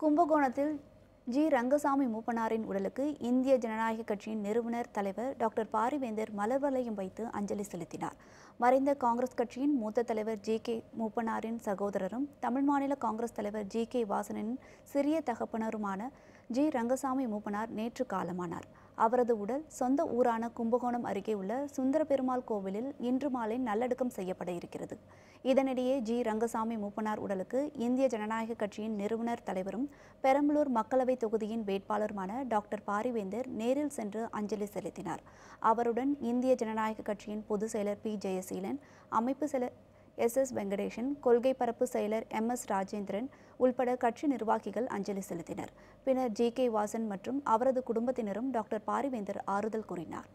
கும்பகோணத்தில் ஜி ரங்கசாமி மூப்பனாரின் உடலுக்கு இந்திய ஜனநாயக கட்சியின் நிறுவனர் தலைவர் டாக்டர் பாரிவேந்தர் மலர்வளையம் வைத்து அஞ்சலி செலுத்தினார் மறைந்த காங்கிரஸ் கட்சியின் மூத்த தலைவர் ஜி கே மூப்பனாரின் சகோதரரும் தமிழ் மாநில காங்கிரஸ் தலைவர் ஜி கே வாசனின் சிறிய தகப்பனருமான ஜி ரங்கசாமி மூப்பனார் நேற்று காலமானார் அவரது உடல் சொந்த ஊரான கும்பகோணம் அருகே உள்ள சுந்தர பெருமாள் கோவிலில் இன்று மாலை நல்லடக்கம் செய்யப்பட இருக்கிறது இதனிடையே ஜி ரங்கசாமி மூப்பனார் உடலுக்கு இந்திய ஜனநாயக கட்சியின் நிறுவனர் தலைவரும் பெரம்பலூர் மக்களவைத் தொகுதியின் வேட்பாளருமான டாக்டர் பாரிவேந்தர் நேரில் சென்று அஞ்சலி செலுத்தினார் அவருடன் இந்திய ஜனநாயக கட்சியின் பொதுச் செயலர் பி ஜெயசீலன் அமைப்பு செல எஸ் எஸ் வெங்கடேஷன் கொள்கை பரப்பு செயலர் எம் எஸ் ராஜேந்திரன் உள்பட கட்சி நிர்வாகிகள் அஞ்சலி செலுத்தினர் பின்னர் ஜி கே வாசன் மற்றும் அவரது குடும்பத்தினரும் டாக்டர் பாரிவேந்தர் ஆறுதல் கூறினார்